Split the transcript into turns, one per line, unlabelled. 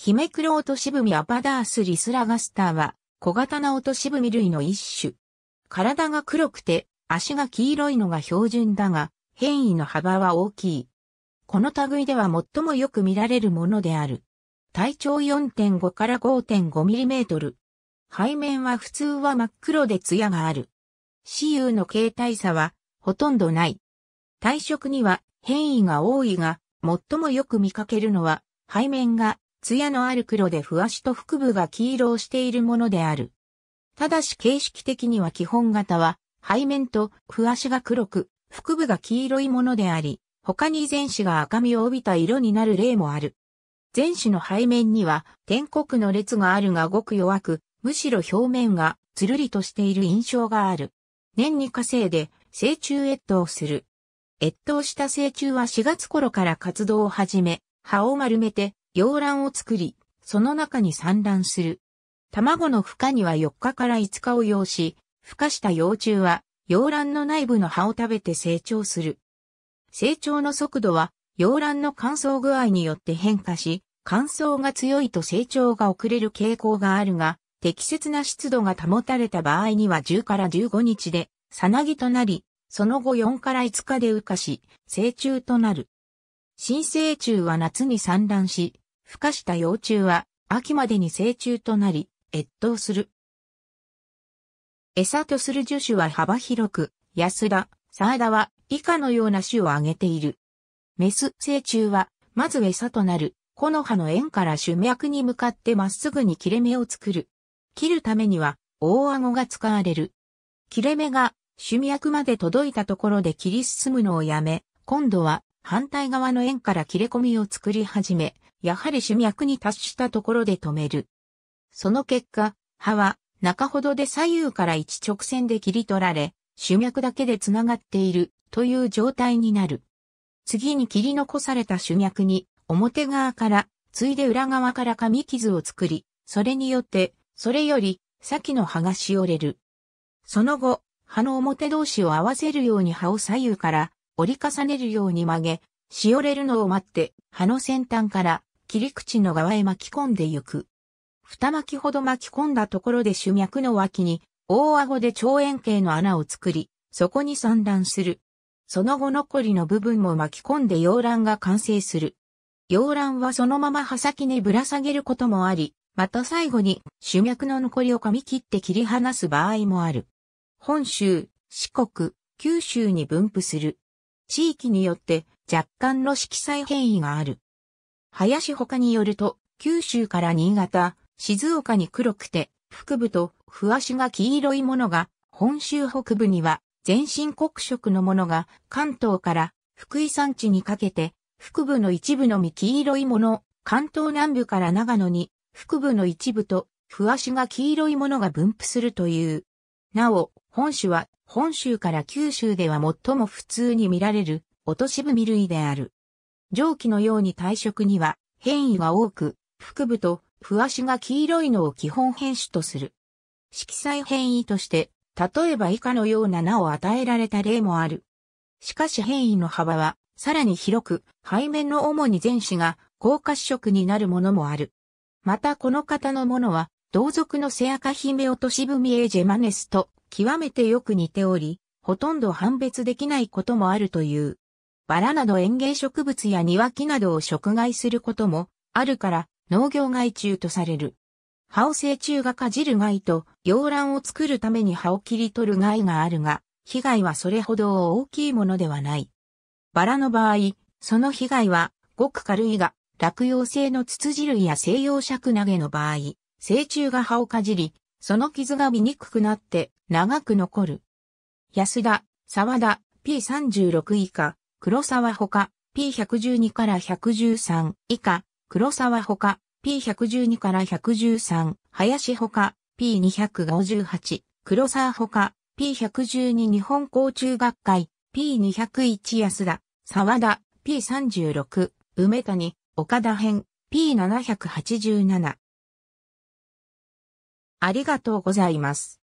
ヒメクロオトシブミアパダースリスラガスターは小型なオトシブミ類の一種。体が黒くて足が黄色いのが標準だが変異の幅は大きい。この類では最もよく見られるものである。体長4.5から5.5ミリメートル。背面は普通は真っ黒で艶がある。雌雄の形態差はほとんどない。体色には変異が多いが、最もよく見かけるのは背面が艶のある黒でふわしと腹部が黄色をしているものである。ただし形式的には基本型は、背面とふわしが黒く、腹部が黄色いものであり、他に前肢が赤みを帯びた色になる例もある。前肢の背面には天国の列があるがごく弱く、むしろ表面がつるりとしている印象がある。年に稼いで成虫越冬する。越冬した成虫は4月頃から活動を始め、葉を丸めて洋卵を作り、その中に産卵する。卵の孵化には4日から5日を要し、孵化した幼虫は、洋卵の内部の葉を食べて成長する。成長の速度は、洋卵の乾燥具合によって変化し、乾燥が強いと成長が遅れる傾向があるが、適切な湿度が保たれた場合には10から15日で、さなぎとなり、その後4から5日で羽化し、成虫となる。新成虫は夏に産卵し、孵化した幼虫は秋までに成虫となり、越冬する。餌とする樹種は幅広く、安田、サーダは以下のような種を挙げている。メス成虫は、まず餌となる、木の葉の縁から種脈に向かってまっすぐに切れ目を作る。切るためには、大顎が使われる。切れ目が種脈まで届いたところで切り進むのをやめ、今度は反対側の円から切れ込みを作り始め、やはり主脈に達したところで止める。その結果、葉は中ほどで左右から一直線で切り取られ、主脈だけで繋がっているという状態になる。次に切り残された主脈に表側からついで裏側から紙傷を作り、それによってそれより先の葉がしおれる。その後、葉の表同士を合わせるように葉を左右から折り重ねるように曲げ、しおれるのを待って、葉の先端から切り口の側へ巻き込んでゆく。二巻きほど巻き込んだところで主脈の脇に、大顎で長円形の穴を作り、そこに散乱する。その後残りの部分も巻き込んで溶卵が完成する。溶卵はそのまま刃先にぶら下げることもあり、また最後に主脈の残りを噛み切って切り離す場合もある。本州、四国、九州に分布する。地域によって若干の色彩変異がある。林他によると、九州から新潟、静岡に黒くて、腹部と不足が黄色いものが、本州北部には全身黒色のものが関東から福井山地にかけて、腹部の一部のみ黄色いもの、関東南部から長野に腹部の一部と不足が黄色いものが分布するという。なお、本種は本州から九州では最も普通に見られる落とし踏み類である。蒸気のように体色には変異が多く、腹部と不足が黄色いのを基本変種とする。色彩変異として、例えば以下のような名を与えられた例もある。しかし変異の幅は、さらに広く、背面の主に前肢が高褐色になるものもある。またこの方のものは、同族のセアカヒメオトシブミエジェマネスと極めてよく似ており、ほとんど判別できないこともあるという。バラなど園芸植物や庭木などを食害することもあるから農業害虫とされる。葉を成虫がかじる害と、洋卵を作るために葉を切り取る害があるが、被害はそれほど大きいものではない。バラの場合、その被害は、ごく軽いが、落葉性のツツジ類や西洋尺投げの場合、成虫が葉をかじり、その傷が見にくくなって長く残る。安田、沢田、P36 以下、黒沢ほか P112 から113以下、黒沢ほか P112 から113、林ほか P258、黒沢ほか P112 日本交中学会 P201 安田、沢田 P36、梅谷、岡田編 P787。ありがとうございます。